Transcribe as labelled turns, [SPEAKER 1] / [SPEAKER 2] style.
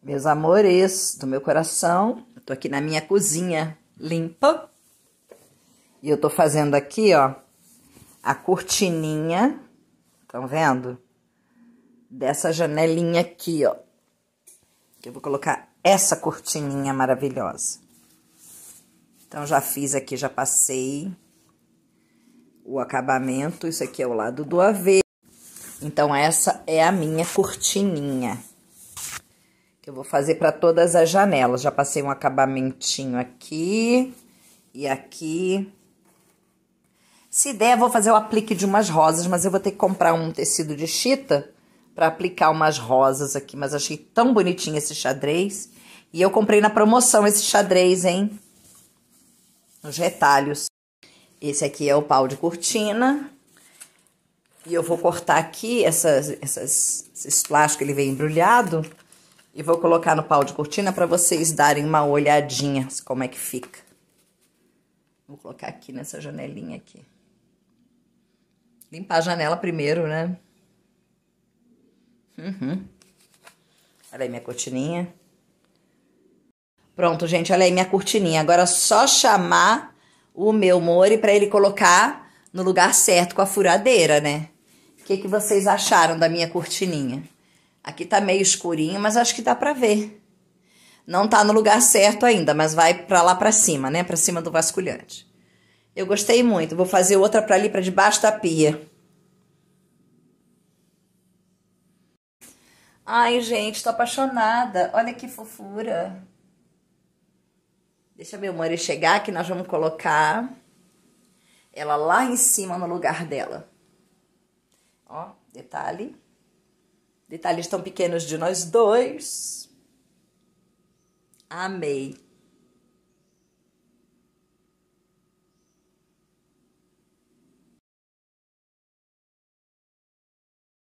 [SPEAKER 1] Meus amores do meu coração, eu tô aqui na minha cozinha limpa. E eu tô fazendo aqui, ó, a cortininha, estão vendo? Dessa janelinha aqui, ó. Que eu vou colocar essa cortininha maravilhosa. Então, já fiz aqui, já passei o acabamento. Isso aqui é o lado do avesso. Então, essa é a minha cortininha eu vou fazer para todas as janelas. Já passei um acabamentinho aqui e aqui. Se der, vou fazer o aplique de umas rosas, mas eu vou ter que comprar um tecido de chita para aplicar umas rosas aqui, mas achei tão bonitinho esse xadrez. E eu comprei na promoção esse xadrez, hein? Nos retalhos. Esse aqui é o pau de cortina. E eu vou cortar aqui essas, essas, esses plásticos, ele vem embrulhado. E vou colocar no pau de cortina para vocês darem uma olhadinha como é que fica. Vou colocar aqui nessa janelinha aqui. Limpar a janela primeiro, né? Uhum. Olha aí minha cortininha. Pronto, gente, olha aí minha cortininha. Agora é só chamar o meu Mori para ele colocar no lugar certo com a furadeira, né? O que, que vocês acharam da minha cortininha? Aqui tá meio escurinho, mas acho que dá para ver. Não tá no lugar certo ainda, mas vai para lá para cima, né? Para cima do vasculhante. Eu gostei muito. Vou fazer outra para ali para debaixo da pia. Ai, gente, tô apaixonada. Olha que fofura. Deixa meu Mori chegar que nós vamos colocar ela lá em cima no lugar dela. Ó, detalhe. Detalhes tão pequenos de nós dois. Amei.